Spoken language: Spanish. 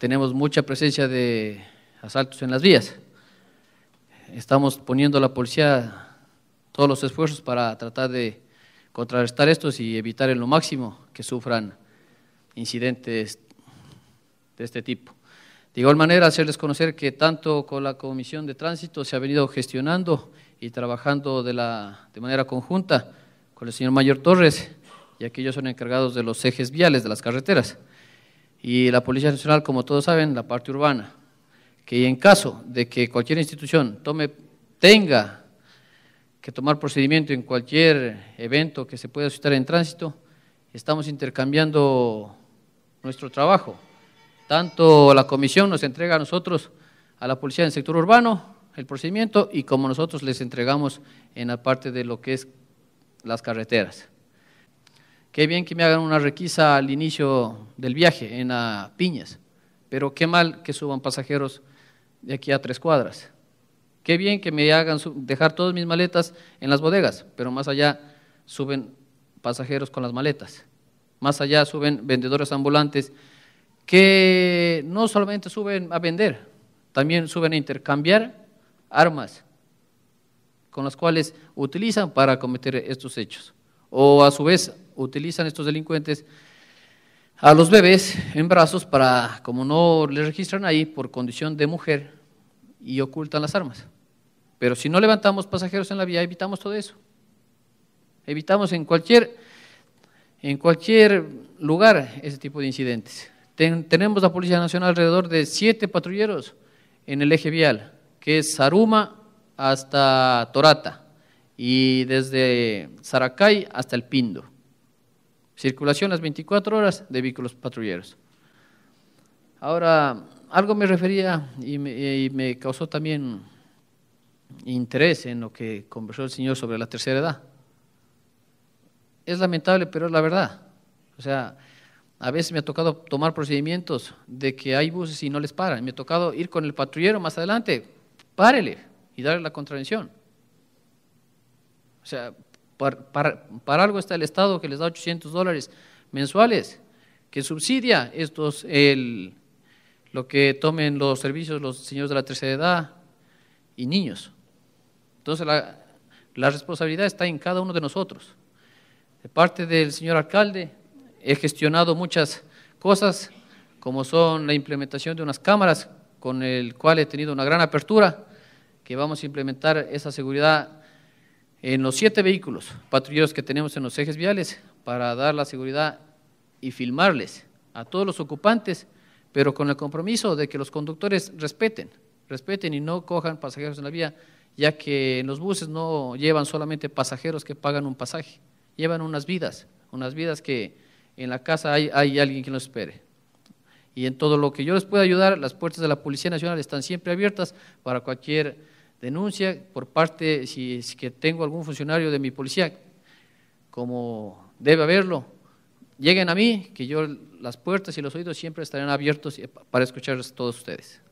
tenemos mucha presencia de asaltos en las vías. Estamos poniendo a la policía todos los esfuerzos para tratar de contrarrestar estos y evitar en lo máximo que sufran incidentes de este tipo. De igual manera, hacerles conocer que tanto con la Comisión de Tránsito se ha venido gestionando y trabajando de, la, de manera conjunta con el señor Mayor Torres, ya que ellos son encargados de los ejes viales de las carreteras y la Policía Nacional, como todos saben, la parte urbana, que en caso de que cualquier institución tome, tenga que tomar procedimiento en cualquier evento que se pueda suscitar en tránsito, estamos intercambiando nuestro trabajo. Tanto la comisión nos entrega a nosotros, a la policía del sector urbano, el procedimiento y como nosotros les entregamos en la parte de lo que es las carreteras. Qué bien que me hagan una requisa al inicio del viaje en a Piñas. Pero qué mal que suban pasajeros de aquí a tres cuadras. Qué bien que me hagan dejar todas mis maletas en las bodegas, pero más allá suben pasajeros con las maletas. Más allá suben vendedores ambulantes que no solamente suben a vender, también suben a intercambiar armas con las cuales utilizan para cometer estos hechos. O a su vez utilizan estos delincuentes a los bebés en brazos para, como no les registran ahí por condición de mujer, y ocultan las armas. Pero si no levantamos pasajeros en la vía, evitamos todo eso. Evitamos en cualquier, en cualquier lugar ese tipo de incidentes. tenemos la Policía Nacional alrededor de siete patrulleros en el eje vial, que es Saruma hasta Torata y desde Saracay hasta El Pindo. Circulación las 24 horas de vehículos patrulleros. Ahora, algo me refería y me, causó también interés en lo que conversó el señor sobre la tercera edad. Es lamentable, pero es la verdad. O sea, a veces me ha tocado tomar procedimientos de que hay buses y no les paran. Me ha tocado ir con el patrullero más adelante, párele y darle la contravención. O sea, para, algo está el Estado que les da 800 dólares mensuales, que subsidia estos, el, lo que tomen los servicios los señores de la tercera edad y niños. Entonces la, la responsabilidad está en cada uno de nosotros. De parte del señor alcalde he gestionado muchas cosas, como son la implementación de unas cámaras, con el cual he tenido una gran apertura, que vamos a implementar esa seguridad en los siete vehículos patrulleros que tenemos en los ejes viales para dar la seguridad y filmarles a todos los ocupantes, pero con el compromiso de que los conductores respeten, respeten y no cojan pasajeros en la vía, ya que en los buses no llevan solamente pasajeros que pagan un pasaje, llevan unas vidas, unas vidas que en la casa hay, hay alguien que los espere. Y en todo lo que yo les pueda ayudar, las puertas de la Policía Nacional están siempre abiertas para cualquier denuncia por parte, si es que tengo algún funcionario de mi policía, como debe haberlo, lleguen a mí, que yo las puertas y los oídos siempre estarán abiertos para escucharles todos ustedes.